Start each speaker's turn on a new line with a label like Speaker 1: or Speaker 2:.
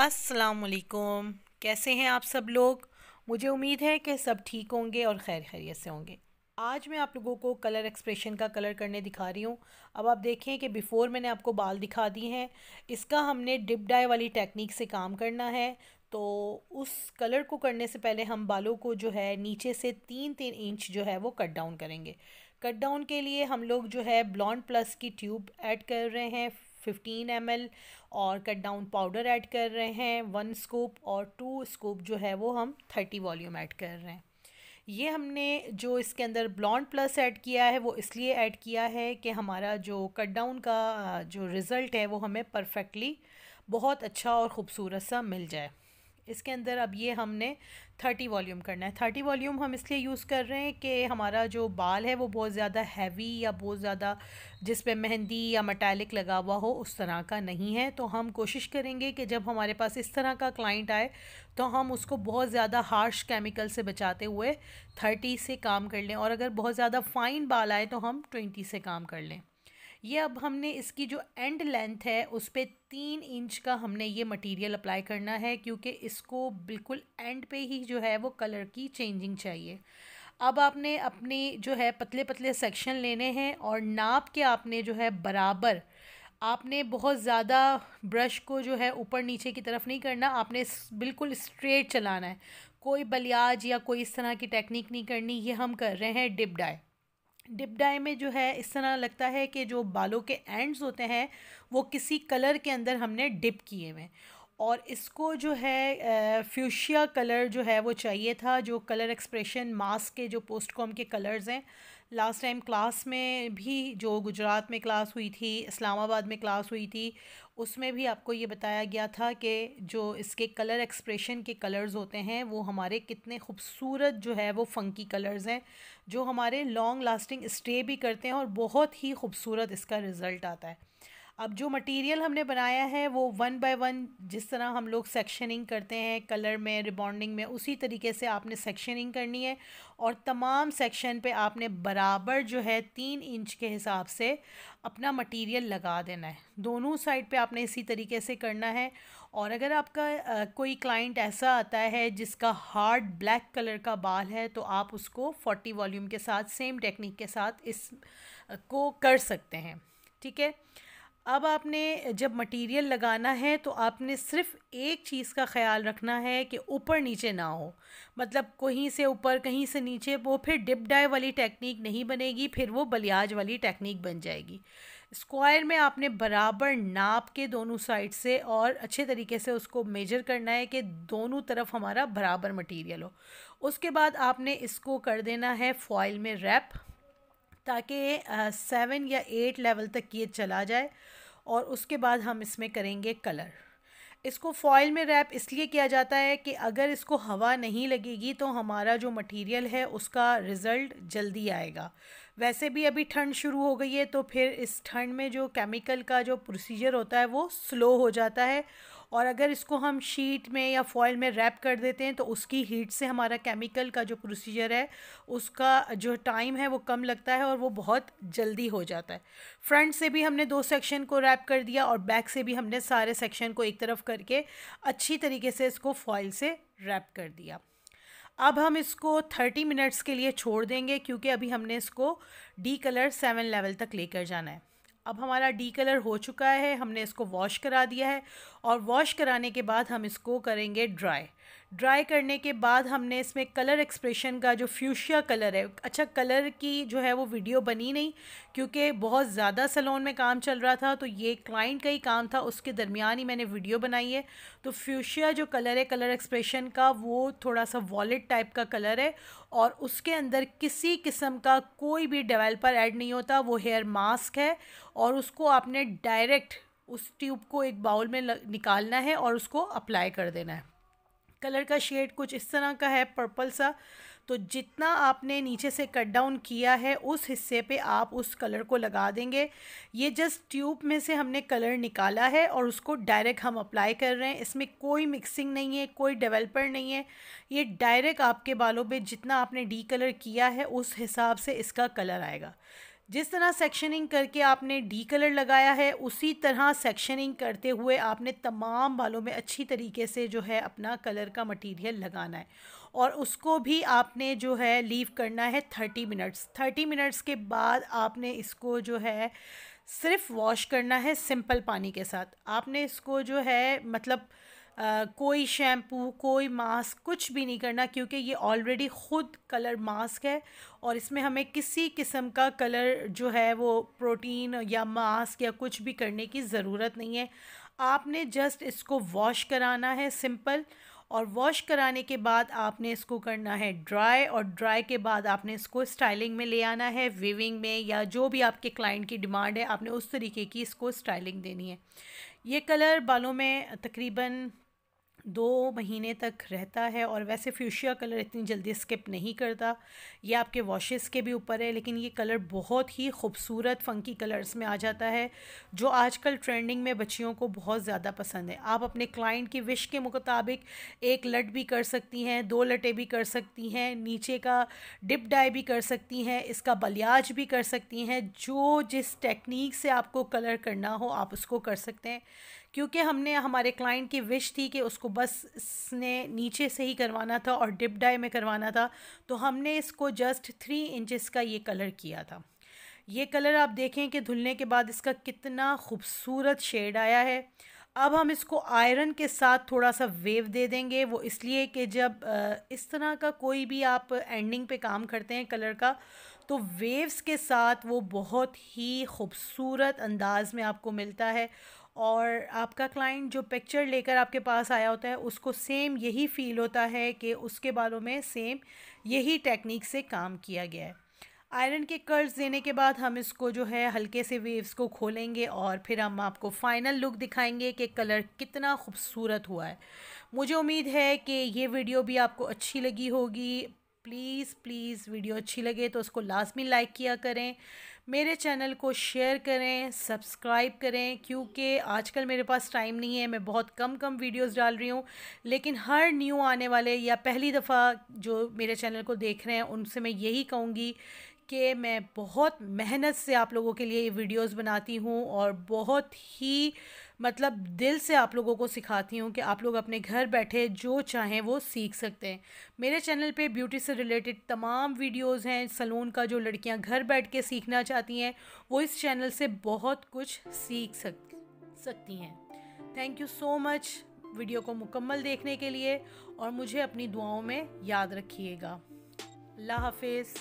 Speaker 1: असलकुम कैसे हैं आप सब लोग मुझे उम्मीद है कि सब ठीक होंगे और खैर खैरियत से होंगे आज मैं आप लोगों को कलर एक्सप्रेशन का कलर करने दिखा रही हूँ अब आप देखें कि बिफ़ोर मैंने आपको बाल दिखा दिए हैं इसका हमने डिप डाई वाली टेक्निक से काम करना है तो उस कलर को करने से पहले हम बालों को जो है नीचे से तीन तीन इंच जो है वो कट डाउन करेंगे कट डाउन के लिए हम लोग जो है ब्लॉन्ड प्लस की ट्यूब ऐड कर रहे हैं फिफ्टीन एम और कट डाउन पाउडर ऐड कर रहे हैं वन स्कूप और टू स्कूप जो है वो हम थर्टी वॉल्यूम ऐड कर रहे हैं ये हमने जो इसके अंदर ब्लॉन्ड प्लस ऐड किया है वो इसलिए ऐड किया है कि हमारा जो कट डाउन का जो रिज़ल्ट है वो हमें परफेक्टली बहुत अच्छा और ख़ूबसूरत सा मिल जाए इसके अंदर अब ये हमने थर्टी वॉल्यूम करना है थर्टी वॉल्यूम हम इसलिए यूज़ कर रहे हैं कि हमारा जो बाल है वो बहुत ज़्यादा हैवी या बहुत ज़्यादा जिस पे मेहंदी या मटैलिक लगा हुआ हो उस तरह का नहीं है तो हम कोशिश करेंगे कि जब हमारे पास इस तरह का क्लाइंट आए तो हम उसको बहुत ज़्यादा हार्श केमिकल से बचाते हुए थर्टी से काम कर लें और अगर बहुत ज़्यादा फ़ाइन बाल आए तो हम ट्वेंटी से काम कर लें ये अब हमने इसकी जो एंड लेंथ है उस पर तीन इंच का हमने ये मटेरियल अप्लाई करना है क्योंकि इसको बिल्कुल एंड पे ही जो है वो कलर की चेंजिंग चाहिए अब आपने अपने जो है पतले पतले सेक्शन लेने हैं और नाप के आपने जो है बराबर आपने बहुत ज़्यादा ब्रश को जो है ऊपर नीचे की तरफ नहीं करना आपने बिल्कुल स्ट्रेट चलाना है कोई बलियाज या कोई इस तरह की टेक्निक नहीं करनी ये हम कर रहे हैं डिप डाई डिप डाई में जो है इस तरह लगता है कि जो बालों के एंड्स होते हैं वो किसी कलर के अंदर हमने डिप किए हुए और इसको जो है फ्यूशिया कलर जो है वो चाहिए था जो कलर एक्सप्रेशन मास्क के जो पोस्ट कॉम के कलर्स हैं लास्ट टाइम क्लास में भी जो गुजरात में क्लास हुई थी इस्लामाबाद में क्लास हुई थी उसमें भी आपको ये बताया गया था कि जो इसके कलर एक्सप्रेशन के कलर्स होते हैं वो हमारे कितने खूबसूरत जो है वो फ़ंकी कलर्स हैं जो हमारे लॉन्ग लास्टिंग स्टे भी करते हैं और बहुत ही खूबसूरत इसका रिज़ल्ट आता है अब जो मटेरियल हमने बनाया है वो वन बाय वन जिस तरह हम लोग सेक्शनिंग करते हैं कलर में रिबॉन्डिंग में उसी तरीके से आपने सेक्शनिंग करनी है और तमाम सेक्शन पे आपने बराबर जो है तीन इंच के हिसाब से अपना मटेरियल लगा देना है दोनों साइड पे आपने इसी तरीके से करना है और अगर आपका आ, कोई क्लाइंट ऐसा आता है जिसका हार्ड ब्लैक कलर का बाल है तो आप उसको फोर्टी वॉल्यूम के साथ सेम टेक्निक के साथ इस को कर सकते हैं ठीक है अब आपने जब मटेरियल लगाना है तो आपने सिर्फ एक चीज़ का ख्याल रखना है कि ऊपर नीचे ना हो मतलब कहीं से ऊपर कहीं से नीचे वो फिर डिप डाई वाली टेक्निक नहीं बनेगी फिर वो बलियाज वाली टेक्निक बन जाएगी स्क्वायर में आपने बराबर नाप के दोनों साइड से और अच्छे तरीके से उसको मेजर करना है कि दोनों तरफ हमारा बराबर मटीरियल हो उसके बाद आपने इसको कर देना है फॉइल में रैप ताकि सेवन या एट लेवल तक ये चला जाए और उसके बाद हम इसमें करेंगे कलर इसको फॉयल में रैप इसलिए किया जाता है कि अगर इसको हवा नहीं लगेगी तो हमारा जो मटेरियल है उसका रिज़ल्ट जल्दी आएगा वैसे भी अभी ठंड शुरू हो गई है तो फिर इस ठंड में जो केमिकल का जो प्रोसीजर होता है वो स्लो हो जाता है और अगर इसको हम शीट में या फॉइल में रैप कर देते हैं तो उसकी हीट से हमारा केमिकल का जो प्रोसीजर है उसका जो टाइम है वो कम लगता है और वो बहुत जल्दी हो जाता है फ्रंट से भी हमने दो सेक्शन को रैप कर दिया और बैक से भी हमने सारे सेक्शन को एक तरफ करके अच्छी तरीके से इसको फॉयल से रैप कर दिया अब हम इसको थर्टी मिनट्स के लिए छोड़ देंगे क्योंकि अभी हमने इसको डी कलर सेवन लेवल तक लेकर जाना है अब हमारा डी कलर हो चुका है हमने इसको वॉश करा दिया है और वॉश कराने के बाद हम इसको करेंगे ड्राई ड्राई करने के बाद हमने इसमें कलर एक्सप्रेशन का जो फ्यूशिया कलर है अच्छा कलर की जो है वो वीडियो बनी नहीं क्योंकि बहुत ज़्यादा सलोन में काम चल रहा था तो ये क्लाइंट का ही काम था उसके दरमियान ही मैंने वीडियो बनाई है तो फ्यूशिया जो कलर है कलर एक्सप्रेशन का वो थोड़ा सा वॉलेट टाइप का कलर है और उसके अंदर किसी किस्म का कोई भी डेवलपर एड नहीं होता वो हेयर मास्क है और उसको आपने डायरेक्ट उस ट्यूब को एक बाउल में निकालना है और उसको अप्लाई कर देना है कलर का शेड कुछ इस तरह का है पर्पल सा तो जितना आपने नीचे से कट डाउन किया है उस हिस्से पे आप उस कलर को लगा देंगे ये जस्ट ट्यूब में से हमने कलर निकाला है और उसको डायरेक्ट हम अप्लाई कर रहे हैं इसमें कोई मिक्सिंग नहीं है कोई डेवलपर नहीं है ये डायरेक्ट आपके बालों पे जितना आपने डी कलर किया है उस हिसाब से इसका कलर आएगा जिस तरह सेक्शनिंग करके आपने डी कलर लगाया है उसी तरह सेक्शनिंग करते हुए आपने तमाम बालों में अच्छी तरीके से जो है अपना कलर का मटेरियल लगाना है और उसको भी आपने जो है लीव करना है थर्टी मिनट्स थर्टी मिनट्स के बाद आपने इसको जो है सिर्फ वॉश करना है सिंपल पानी के साथ आपने इसको जो है मतलब कोई शैम्पू कोई मास्क कुछ भी नहीं करना क्योंकि ये ऑलरेडी ख़ुद कलर मास्क है और इसमें हमें किसी किस्म का कलर जो है वो प्रोटीन या मास्क या कुछ भी करने की ज़रूरत नहीं है आपने जस्ट इसको वॉश कराना है सिंपल और वॉश कराने के बाद आपने इसको करना है ड्राई और ड्राई के बाद आपने इसको स्टाइलिंग में ले आना है वीविंग में या जो भी आपके क्लाइंट की डिमांड है आपने उस तरीके की इसको स्टाइलिंग देनी है ये कलर बालों में तकरीबन दो महीने तक रहता है और वैसे फ्यूशिया कलर इतनी जल्दी स्किप नहीं करता ये आपके वॉशेस के भी ऊपर है लेकिन ये कलर बहुत ही खूबसूरत फ़ंकी कलर्स में आ जाता है जो आजकल ट्रेंडिंग में बच्चियों को बहुत ज़्यादा पसंद है आप अपने क्लाइंट की विश के मुताबिक एक लट भी कर सकती हैं दो लटे भी कर सकती हैं नीचे का डिप डाई भी कर सकती हैं इसका बलियाज भी कर सकती हैं जो जिस टेक्निक से आपको कलर करना हो आप उसको कर सकते हैं क्योंकि हमने हमारे क्लाइंट की विश थी कि उसको बस ने नीचे से ही करवाना था और डिप डाई में करवाना था तो हमने इसको जस्ट थ्री इंचेस का ये कलर किया था ये कलर आप देखें कि धुलने के बाद इसका कितना खूबसूरत शेड आया है अब हम इसको आयरन के साथ थोड़ा सा वेव दे देंगे वो इसलिए कि जब इस तरह का कोई भी आप एंडिंग पे काम करते हैं कलर का तो वेव्स के साथ वो बहुत ही खूबसूरत अंदाज़ में आपको मिलता है और आपका क्लाइंट जो पिक्चर लेकर आपके पास आया होता है उसको सेम यही फील होता है कि उसके बालों में सेम यही टेक्निक से काम किया गया है आयरन के कर्ज देने के बाद हम इसको जो है हल्के से वेव्स को खोलेंगे और फिर हम आपको फाइनल लुक दिखाएंगे कि कलर कितना खूबसूरत हुआ है मुझे उम्मीद है कि ये वीडियो भी आपको अच्छी लगी होगी प्लीज़ प्लीज़ वीडियो अच्छी लगे तो उसको लाजमी लाइक किया करें मेरे चैनल को शेयर करें सब्सक्राइब करें क्योंकि आजकल मेरे पास टाइम नहीं है मैं बहुत कम कम वीडियोस डाल रही हूँ लेकिन हर न्यू आने वाले या पहली दफ़ा जो मेरे चैनल को देख रहे हैं उनसे मैं यही कहूँगी कि मैं बहुत मेहनत से आप लोगों के लिए ये वीडियोस बनाती हूँ और बहुत ही मतलब दिल से आप लोगों को सिखाती हूँ कि आप लोग अपने घर बैठे जो चाहें वो सीख सकते हैं मेरे चैनल पे ब्यूटी से रिलेटेड तमाम वीडियोस हैं सलून का जो लड़कियाँ घर बैठ के सीखना चाहती हैं वो इस चैनल से बहुत कुछ सीख सक सकती हैं thank you so much video को मुकम्मल देखने के लिए और मुझे अपनी दुआओं में याद रखिएगा अल्लाह हाफिज़